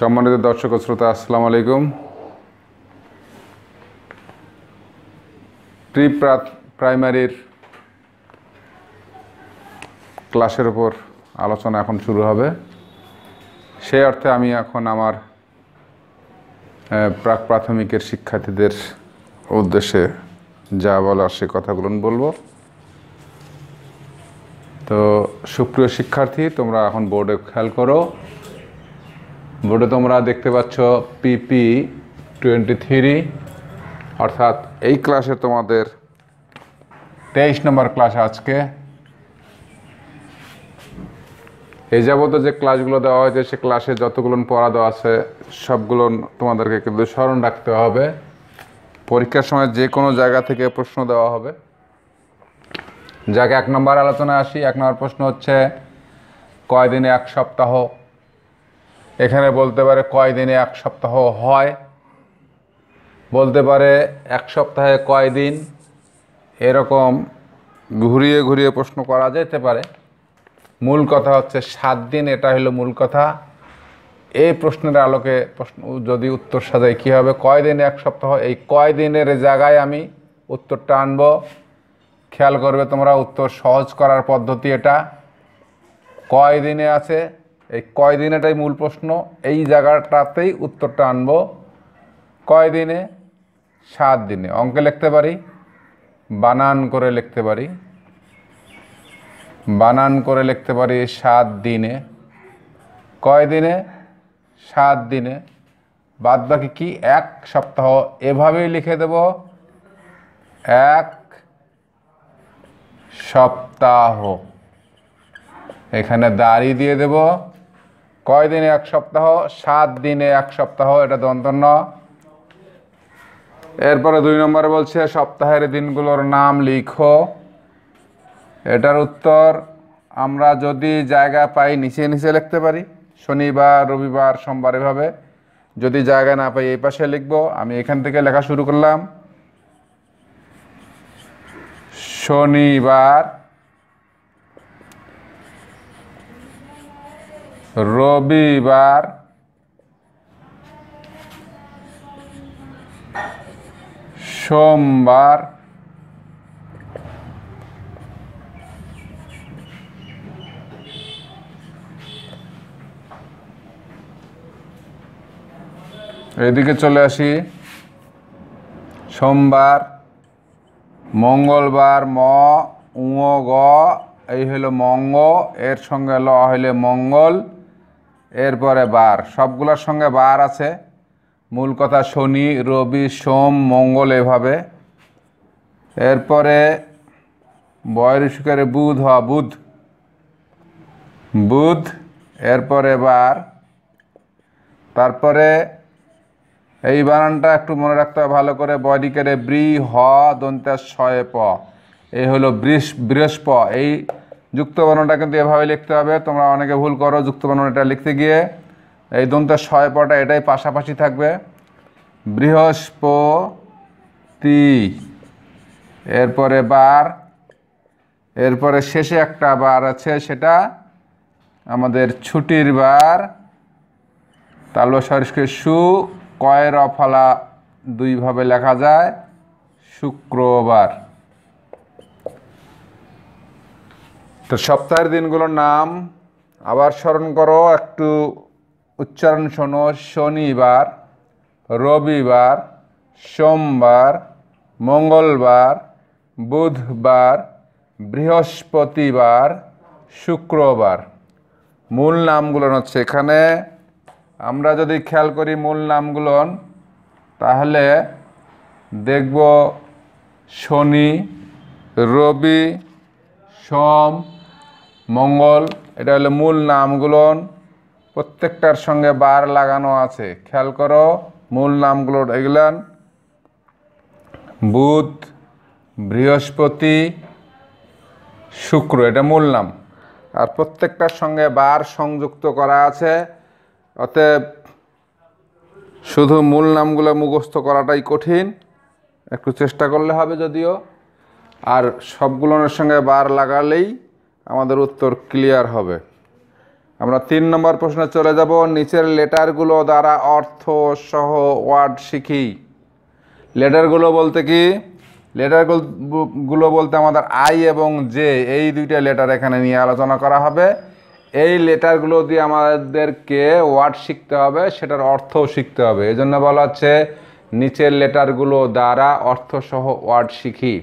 সম্মানিত দর্শক শ্রোতা আসসালাম আলাইকুম প্রি প্রাইমারির ক্লাসের ওপর আলোচনা এখন শুরু হবে সেই অর্থে আমি এখন আমার প্রাক প্রাথমিকের শিক্ষার্থীদের উদ্দেশ্যে যা বলার সে কথাগুলো বলবো তো সুপ্রিয় শিক্ষার্থী তোমরা এখন বোর্ডে খেয়াল করো বোর্ডে তোমরা দেখতে পাচ্ছ পিপি টোয়েন্টি থ্রি অর্থাৎ এই ক্লাসে তোমাদের তেইশ নম্বর ক্লাস আজকে এই যাবত যে ক্লাসগুলো দেওয়া হয়েছে সে ক্লাসে যতগুলো পড়া দেওয়া আছে সবগুলো তোমাদেরকে কিন্তু স্মরণ রাখতে হবে পরীক্ষার সময় যে কোনো জায়গা থেকে প্রশ্ন দেওয়া হবে যাকে এক নম্বর আলোচনায় আসি এক নম্বর প্রশ্ন হচ্ছে কয়দিনে এক সপ্তাহ এখানে বলতে পারে কয় দিনে এক সপ্তাহ হয় বলতে পারে এক সপ্তাহে কয় দিন এরকম ঘুরিয়ে ঘুরিয়ে প্রশ্ন করা যেতে পারে মূল কথা হচ্ছে সাত দিন এটা হলো মূল কথা এই প্রশ্নের আলোকে প্রশ্ন যদি উত্তর সাজায় কী হবে কয় দিনে এক সপ্তাহ এই কয় দিনের জায়গায় আমি উত্তরটা আনব খেয়াল করবে তোমরা উত্তর সহজ করার পদ্ধতি এটা কয় দিনে আছে এই কয়দিন এটাই মূল প্রশ্ন এই জায়গাটাতেই উত্তরটা আনব কয়দিনে সাত দিনে অঙ্কে লিখতে পারি বানান করে লিখতে পারি বানান করে লিখতে পারি সাত দিনে কয় দিনে সাত দিনে বাদ বাকি কি এক সপ্তাহ এভাবেই লিখে দেব এক সপ্তাহ এখানে দাড়ি দিয়ে দেব কয় দিনে এক সপ্তাহ সাত দিনে এক সপ্তাহ এটা ন এরপরে দুই নম্বরে বলছে সপ্তাহের দিনগুলোর নাম লিখো এটার উত্তর আমরা যদি জায়গা পাই নিচে নিচে লিখতে পারি শনিবার রবিবার সোমবার এভাবে যদি জায়গা না পাই এই পাশে লিখব আমি এখান থেকে লেখা শুরু করলাম শনিবার রবিবার সোমবার এদিকে চলে আসি সোমবার মঙ্গলবার ম উঙ গ এই হলো মঙ্গ এর সঙ্গে ল হইলে মঙ্গল এরপরে বার সবগুলোর সঙ্গে বার আছে মূল কথা শনি রবি সোম মঙ্গল এভাবে এরপরে বয়রিষুকের বুধ হ বুধ বুধ এরপরে বার তারপরে এই বানানটা একটু মনে রাখতে হবে ভালো করে বয়রিকের ব্রি হ দন্ত্যা ছয় প এই হলো বৃষ বৃহস্প এই যুক্ত বর্ণটা কিন্তু এভাবে লিখতে হবে তোমরা অনেকে ভুল করো যুক্ত বর্ণটা লিখতে গিয়ে এই দন্তের ছয় পটা এটাই পাশাপাশি থাকবে বৃহস্পতি এরপরে বার এরপরে শেষে একটা বার আছে সেটা আমাদের ছুটির বার তালব সরিষ্কে সু কয়ের অফলা দুইভাবে লেখা যায় শুক্রবার তো সপ্তাহের দিনগুলোর নাম আবার স্মরণ করো একটু উচ্চারণ শোনো শনিবার রবিবার সোমবার মঙ্গলবার বুধবার বৃহস্পতিবার শুক্রবার মূল নামগুলো হচ্ছে এখানে আমরা যদি খেয়াল করি মূল নামগুলো তাহলে দেখব শনি রবি সোম মঙ্গল এটা হলো মূল নামগুলোন প্রত্যেকটার সঙ্গে বার লাগানো আছে খেয়াল করো মূল নামগুলো এগুলান বুধ বৃহস্পতি শুক্র এটা মূল নাম আর প্রত্যেকটার সঙ্গে বার সংযুক্ত করা আছে অতএব শুধু মূল নামগুলো মুখস্থ করাটাই কঠিন একটু চেষ্টা করলে হবে যদিও আর সবগুলোর সঙ্গে বার লাগালেই আমাদের উত্তর ক্লিয়ার হবে আমরা তিন নম্বর প্রশ্নে চলে যাব নিচের লেটারগুলো দ্বারা অর্থ সহ ওয়ার্ড শিখি লেটারগুলো বলতে কি লেটারগুলো বলতে আমাদের আই এবং জে এই দুইটা লেটার এখানে নিয়ে আলোচনা করা হবে এই লেটারগুলো দিয়ে আমাদেরকে ওয়ার্ড শিখতে হবে সেটার অর্থও শিখতে হবে এজন্য বলা হচ্ছে নিচের লেটারগুলো দ্বারা অর্থসহ ওয়ার্ড শিখি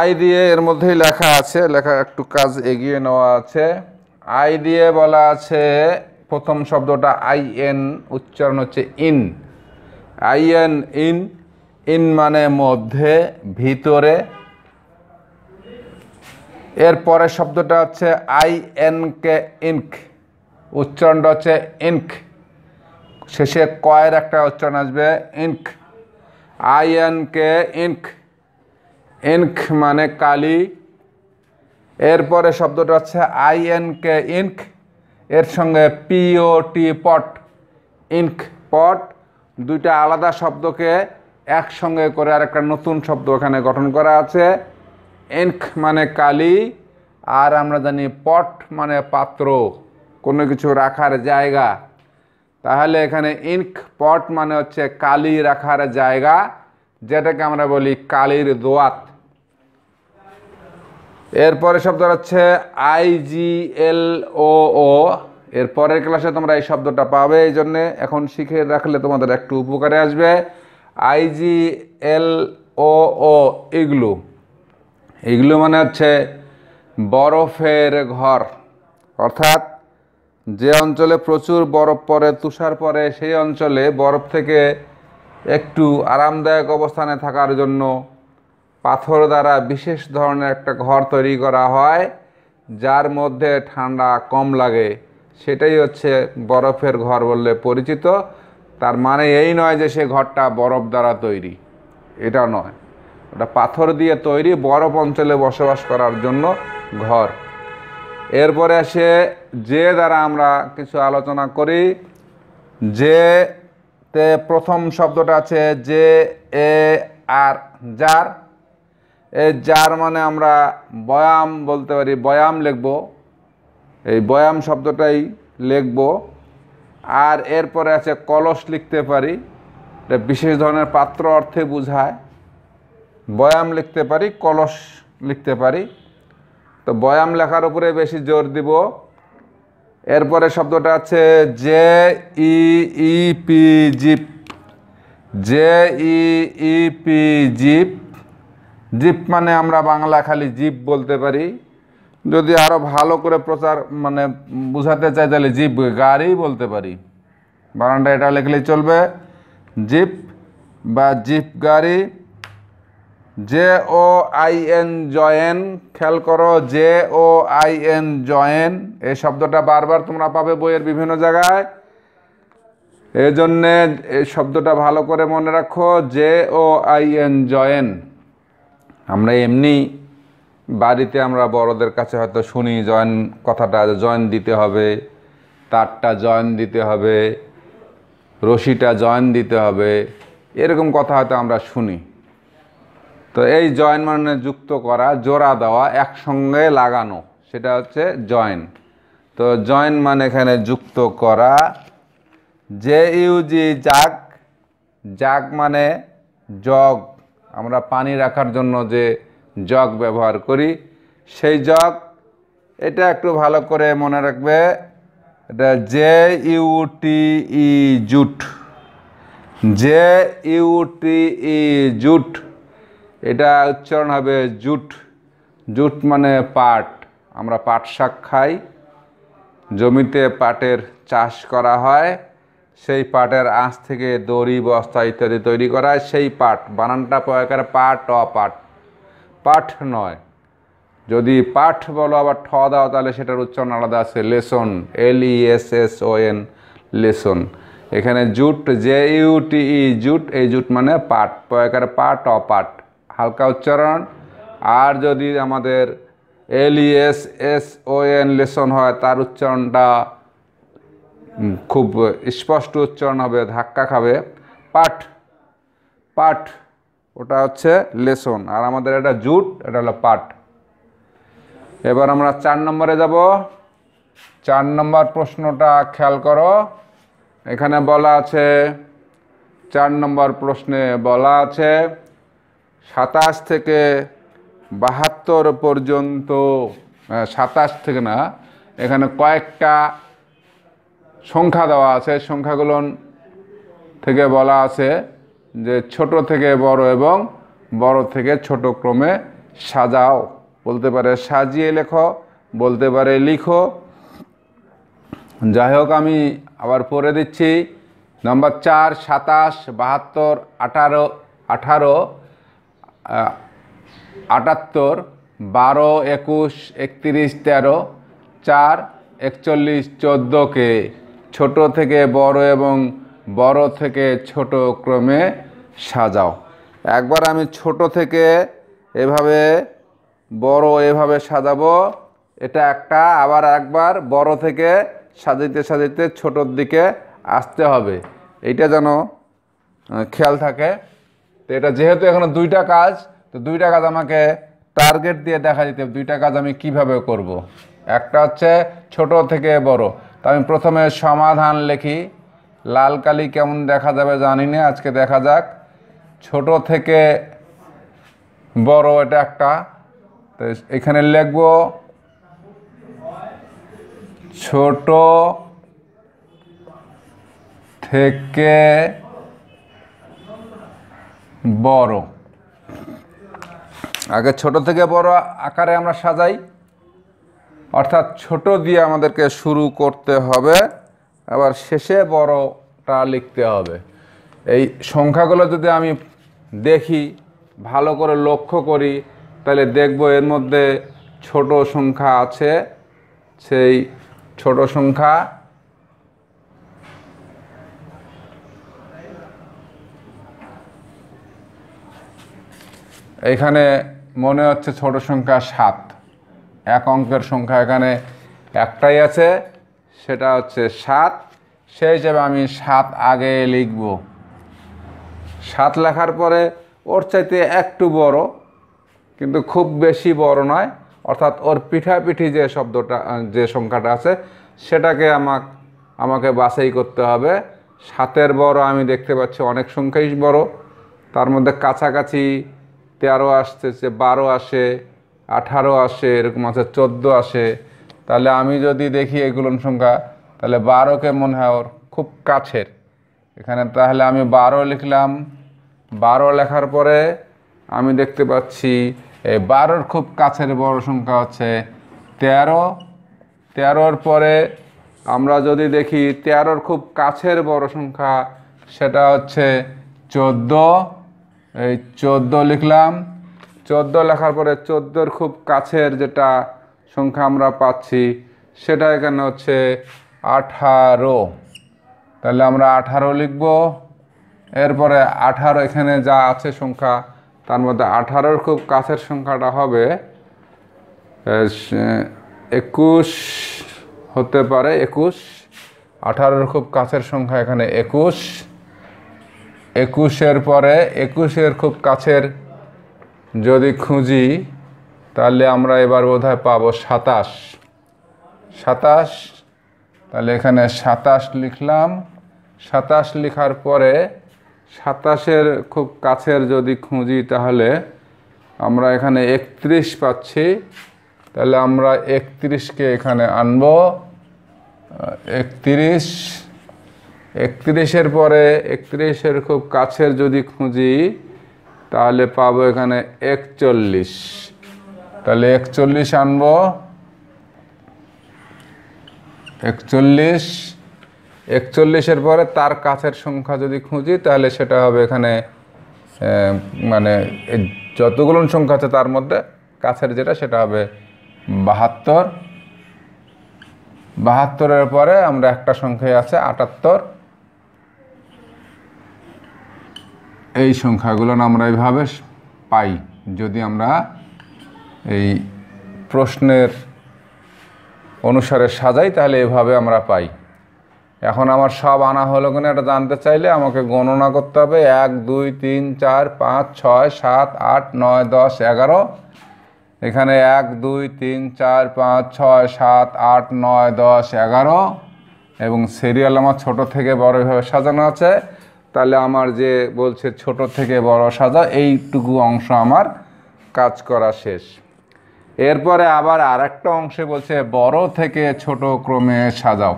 আই দিয়ে এর মধ্যেই লেখা আছে লেখা একটু কাজ এগিয়ে নেওয়া আছে আই দিয়ে বলা আছে প্রথম শব্দটা আই এন উচ্চারণ হচ্ছে in I N in in মানে মধ্যে ভিতরে এর পরের শব্দটা হচ্ছে আই এন কে ইনক উচ্চারণটা হচ্ছে ইনক শেষে কয়ের একটা উচ্চারণ আসবে ink I N K ink ink মানে কালি এরপরে শব্দটা হচ্ছে আই এন কে ইনক এর সঙ্গে পিও টি পট ইনক পট দুইটা আলাদা শব্দকে একসঙ্গে করে আর একটা নতুন শব্দ এখানে গঠন করা আছে ইনক মানে কালি আর আমরা জানি পট মানে পাত্র কোনো কিছু রাখার জায়গা তাহলে এখানে ইনক পট মানে হচ্ছে কালি রাখার জায়গা যেটাকে আমরা বলি কালির দোয়াত এরপরে শব্দ হচ্ছে আইজিএল ও ও এর পরের ক্লাসে তোমরা এই শব্দটা পাবে এই জন্যে এখন শিখে রাখলে তোমাদের একটু উপকারে আসবে I G L O O igloo igloo মানে হচ্ছে বরফের ঘর অর্থাৎ যে অঞ্চলে প্রচুর বরফ পরে তুষার পরে সেই অঞ্চলে বরফ থেকে একটু আরামদায়ক অবস্থানে থাকার জন্য পাথর দ্বারা বিশেষ ধরনের একটা ঘর তৈরি করা হয় যার মধ্যে ঠান্ডা কম লাগে সেটাই হচ্ছে বরফের ঘর বললে পরিচিত তার মানে এই নয় যে সে ঘরটা বরফ দ্বারা তৈরি এটা নয় ওটা পাথর দিয়ে তৈরি বরফ অঞ্চলে বসবাস করার জন্য ঘর এরপরে আসে যে দ্বারা আমরা কিছু আলোচনা করি যে তে প্রথম শব্দটা আছে যে এ আর যার যার মানে আমরা বয়াম বলতে পারি বয়াম লিখব এই বয়াম শব্দটাই লিখব আর এরপরে আছে কলস লিখতে পারি এটা বিশেষ ধরনের পাত্র অর্থে বোঝায় বয়াম লিখতে পারি কলস লিখতে পারি তো বয়াম লেখার উপরে বেশি জোর দিব এরপরে শব্দটা আছে J E E P jeep J E E P jeep জীব মানে আমরা বাংলা খালি জীব বলতে পারি যদি আরও ভালো করে প্রচার মানে বুঝাতে চাই তাহলে জীব গাড়ি বলতে পারি বারান্ডা এটা লিখলেই চলবে জিপ বা জিপ গাড়ি J O I N join খেয়াল করো J O I N join এই শব্দটা বারবার তোমরা পাবে বইয়ের বিভিন্ন জায়গায় এজন্যে এই শব্দটা ভালো করে মনে রাখো J O I N join আমরা এমনি বাড়িতে আমরা বড়দের কাছে হয়তো শুনি জয়েন কথাটা জয়েন দিতে হবে তারটা জয়েন দিতে হবে রশিটা জয়েন দিতে হবে এরকম কথা হয়তো আমরা শুনি তো এই জয়েন মানে যুক্ত করা জোড়া দেওয়া একসঙ্গে লাগানো সেটা হচ্ছে জয়েন তো জয়েন মানে এখানে যুক্ত করা যে ইউজি জাগ জাগ মানে জগ আমরা পানি রাখার জন্য যে জগ ব্যবহার করি সেই জগ এটা একটু ভালো করে মনে রাখবে এটা J U T E jute J E jute এটা উচ্চারণ হবে জুট জুট মানে পাট আমরা পাট শাক খাই জমিতে পাটের চাষ করা হয় সেই পাটের আঁচ থেকে দড়ি বস্তা ইত্যাদি তৈরি করা হয় সেই পাট বানানটা প্রয়োগের পাট অপাট পাঠ নয় যদি পাঠ বলো আবার ঠ দাও তাহলে সেটার উচ্চারণ আলাদা আছে lesson L E S S O N lesson এখানে jute J U T E jute এই জুট মানে পাট প্রয়োগের পাট অপাট হালকা উচ্চারণ আর যদি আমাদের L E S S O N lesson হয় তার উচ্চারণটা খুব স্পষ্ট উচ্চারণ হবে ধাক্কা খাবে পাঠ পাঠ ওটা হচ্ছে লেসন আর আমাদের এটা জুট এটা হলো পাঠ এবার আমরা চার নম্বরে যাব চার নম্বর প্রশ্নটা খেয়াল করো এখানে বলা আছে চার নম্বর প্রশ্নে বলা আছে সাতাশ থেকে বাহাত্তর পর্যন্ত হ্যাঁ, সাতাশ থেকে না এখানে কয়েকটা সংখ্যা দেওয়া আছে সংখ্যাগুলো থেকে বলা আছে যে ছোট থেকে বড় এবং বড় থেকে ছোট ক্রমে সাজাও বলতে পারে সাজিয়ে লেখো বলতে পারে লিখো যাই হোক আমি আবার পড়ে দিচ্ছি নম্বর চার সাতাশ বাহাত্তর আঠারো আঠারো আটাত্তর বারো একুশ একত্রিশ তেরো চার একচল্লিশ চোদ্দোকে ছোট থেকে বড় এবং বড় থেকে ছোট ক্রমে সাজাও একবার আমি ছোট থেকে এভাবে বড় এভাবে সাজাবো এটা একটা আবার একবার বড় থেকে সাজাইতে সাজাইতে ছোটর দিকে আসতে হবে এটা যেন খেয়াল থাকে তো এটা যেহেতু এখানে দুইটা কাজ তো দুইটা কাজ আমাকে টার্গেট দিয়ে দেখা দিতে দুইটা কাজ আমি কিভাবে করব। একটা হচ্ছে ছোট থেকে বড় তো আমি প্রথমে সমাধান লিখি লাল কালি কেমন দেখা যাবে জানি না আজকে দেখা যাক ছোট থেকে বড় এটা একটা তো এখানে লিখব ছোট থেকে বড় আগে ছোট থেকে বড় আকারে আমরা সাজাই অর্থাৎ ছোট দিয়ে আমাদেরকে শুরু করতে হবে আবার শেষে বড়টা লিখতে হবে এই সংখ্যাগুলো যদি আমি দেখি ভালো করে লক্ষ্য করি তাহলে দেখব এর মধ্যে ছোট সংখ্যা আছে সেই ছোট সংখ্যা এখানে মনে হচ্ছে ছোট সংখ্যা সাত এক অঙ্কের সংখ্যা এখানে একটাই আছে সেটা হচ্ছে সাত সেই হিসেবে আমি সাত আগে লিখব সাত লেখার পরে ওর চাইতে একটু বড় কিন্তু খুব বেশি বড় নয় অর্থাৎ ওর পিঠাপিঠি যে শব্দটা যে সংখ্যাটা আছে সেটাকে আমাক আমাকে বাছাই করতে হবে সাতের বড় আমি দেখতে পাচ্ছি অনেক সংখ্যাই বড় তার মধ্যে কাছাকাছি তেরো আসতেছে বারো আসে আঠারো আসে এরকম আছে চোদ্দো আসে তাহলে আমি যদি দেখি এগুলোর সংখ্যা তাহলে বারোকে মনে হয় ওর খুব কাছের এখানে তাহলে আমি বারো লিখলাম বারো লেখার পরে আমি দেখতে পাচ্ছি এই বারোর খুব কাছের বড় সংখ্যা হচ্ছে তেরো তেরোর পরে আমরা যদি দেখি তেরোর খুব কাছের বড় সংখ্যা সেটা হচ্ছে চোদ্দো এই চোদ্দো লিখলাম চোদ্দ লেখার পরে চোদ্দোর খুব কাছের যেটা সংখ্যা আমরা পাচ্ছি সেটা এখানে হচ্ছে আঠারো তাহলে আমরা আঠারো লিখব এরপরে আঠারো এখানে যা আছে সংখ্যা তার মধ্যে আঠারোর খুব কাছের সংখ্যাটা হবে একুশ হতে পারে একুশ আঠারোর খুব কাছের সংখ্যা এখানে একুশ একুশের পরে একুশের খুব কাছের যদি খুঁজি তাহলে আমরা এবার বোধহয় পাবো সাতাশ সাতাশ তাহলে এখানে সাতাশ লিখলাম সাতাশ লেখার পরে সাতাশের খুব কাছের যদি খুঁজি তাহলে আমরা এখানে একত্রিশ পাচ্ছি তাহলে আমরা একত্রিশকে এখানে আনব একত্রিশ একত্রিশের পরে একত্রিশের খুব কাছের যদি খুঁজি তাহলে পাবো এখানে একচল্লিশ তাহলে একচল্লিশ আনব একচল্লিশ একচল্লিশের পরে তার কাছের সংখ্যা যদি খুঁজি তাহলে সেটা হবে এখানে মানে যতগুলো সংখ্যা আছে তার মধ্যে কাছের যেটা সেটা হবে বাহাত্তর বাহাত্তরের পরে আমরা একটা সংখ্যায় আছে আটাত্তর এই সংখ্যাগুলো আমরা এইভাবে পাই যদি আমরা এই প্রশ্নের অনুসারে সাজাই তাহলে এভাবে আমরা পাই এখন আমার সব আনা হলো কিনা এটা জানতে চাইলে আমাকে গণনা করতে হবে এক দুই তিন চার পাঁচ ছয় সাত আট নয় দশ এগারো এখানে এক দুই তিন চার পাঁচ ছয় সাত আট নয় দশ এগারো এবং সিরিয়াল আমার ছোট থেকে বড় এভাবে সাজানো আছে তাহলে আমার যে বলছে ছোট থেকে বড় সাজা এইটুকু অংশ আমার কাজ করা শেষ এরপরে আবার আর একটা অংশে বলছে বড় থেকে ছোট ক্রমে সাজাও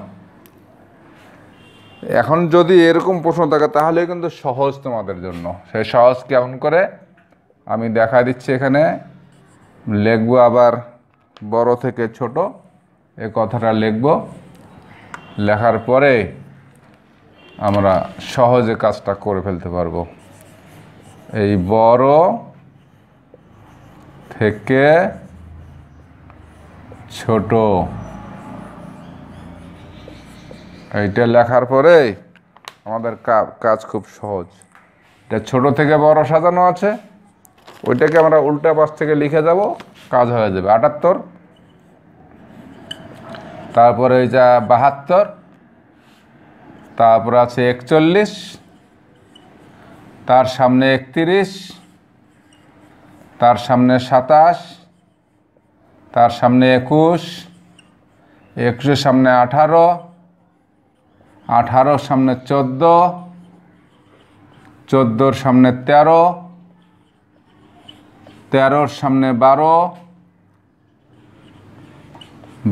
এখন যদি এরকম প্রশ্ন থাকে তাহলে কিন্তু সহজ তোমাদের জন্য সেই সহজ কেমন করে আমি দেখা দিচ্ছি এখানে লিখবো আবার বড় থেকে ছোট এ কথাটা লিখবো লেখার পরে আমরা সহজে কাজটা করে ফেলতে পারবো এই বড় থেকে ছোট এইটা লেখার পরে আমাদের কাজ খুব সহজ এটা ছোট থেকে বড় সাজানো আছে ওইটাকে আমরা উল্টা পাশ থেকে লিখে যাব কাজ হয়ে যাবে আটাত্তর তারপরে এইটা বাহাত্তর তারপর আছে একচল্লিশ তার সামনে একত্রিশ তার সামনে সাতাশ তার সামনে একুশ একুশের সামনে আঠারো আঠারোর সামনে চোদ্দ চোদ্দোর সামনে তেরো তেরোর সামনে বারো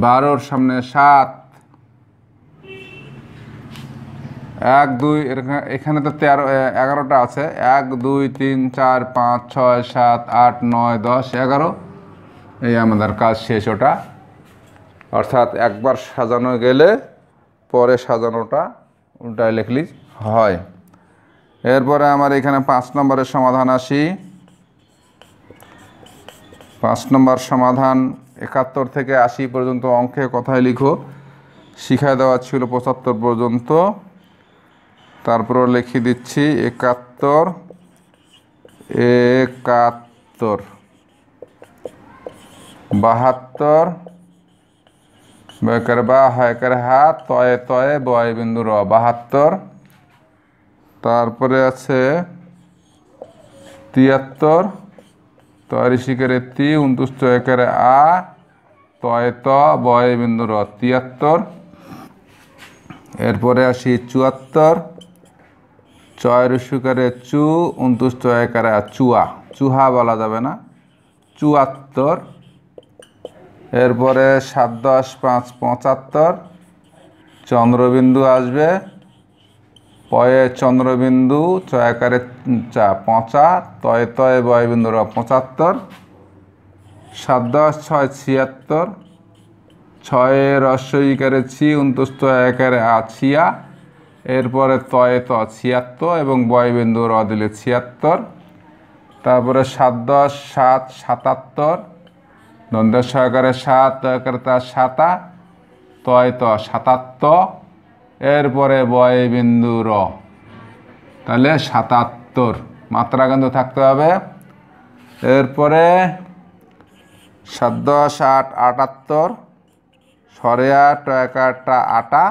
বারোর সামনে সাত এক দুই এখানে তো তেরো এগারোটা আছে এক দুই তিন চার পাঁচ ছয় সাত আট নয় দশ এগারো এই আমাদের কাজ শেষ ওটা অর্থাৎ একবার সাজানো গেলে পরে সাজানোটা উল্টায় লিখলি হয় এরপরে আমার এখানে পাঁচ নম্বরের সমাধান আসি পাঁচ নম্বর সমাধান একাত্তর থেকে আশি পর্যন্ত অঙ্কে কথায় লিখো শিখায় দেওয়া ছিল পঁচাত্তর পর্যন্ত তারপর লিখে দিচ্ছি একাত্তর একাত্তর বাহাত্তর বেকার বা হয়কার হাত তয়ে তয়ে বয় বিন্দু র বাহাত্তর তারপরে আছে তিয়াত্তর তরিশিকারে তি উনত্রিশ একারে আ তয় ত বয় বিন্দু র তিয়াত্তর এরপরে আসি চুয়াত্তর চয়ের সুকারে চু উনতুষ চয়কারে চুয়া চুহা বলা যাবে না চুয়াত্তর এরপরে সাত দশ পাঁচ পঁচাত্তর চন্দ্রবিন্দু আসবে পয়ে চন্দ্রবিন্দু চয়াকারে চা পঁচা তয় তয় বয়বিন্দু পঁচাত্তর সাত দশ ছয় ছিয়াত্তর ছয়ে রস্যইকারে ছি উনতুস্ত একারে আছিয়া এরপরে তয়ে ত ছিয়াত্তর এবং বয় বিন্দু র দিলে ছিয়াত্তর তারপরে সাত দশ সাত সাতাত্তর দ্বন্দ্ব সহকারে সাত তয়কারে তার সাতা তয় ত সাতাত্তর এরপরে বয় বিন্দু র তাহলে সাতাত্তর মাত্রা কিন্তু থাকতে হবে এরপরে সাত দশ আট আটাত্তর সরে আট টয়কারটা আটা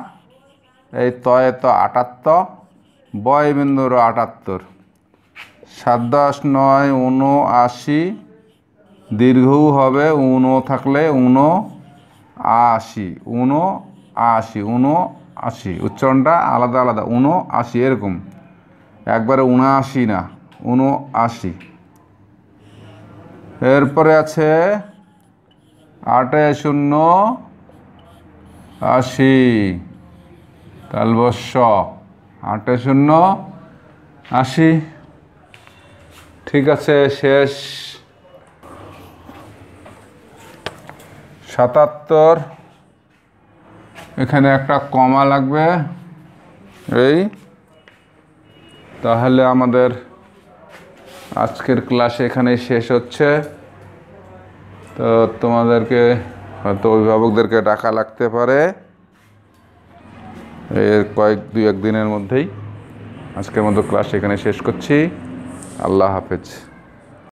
এই তয়ে তো আটাত্তর বয় বিন্দুর আটাত্তর সাত দশ নয় উনআশি দীর্ঘও হবে উনো থাকলে উনো আশি উনো আশি উনো আশি উচ্চারণটা আলাদা আলাদা উনো আশি এরকম একবারে উনআশি না উনো আশি এরপরে আছে আটে শূন্য আশি তাহলে বস আটে শূন্য আশি ঠিক আছে শেষ সাতাত্তর এখানে একটা কমা লাগবে এই তাহলে আমাদের আজকের ক্লাস এখানে শেষ হচ্ছে তো তোমাদেরকে হয়তো অভিভাবকদেরকে ডাকা লাগতে পারে এর কয়েক দুই একদিনের মধ্যেই আজকের মতো ক্লাস এখানে শেষ করছি আল্লাহ হাফেজ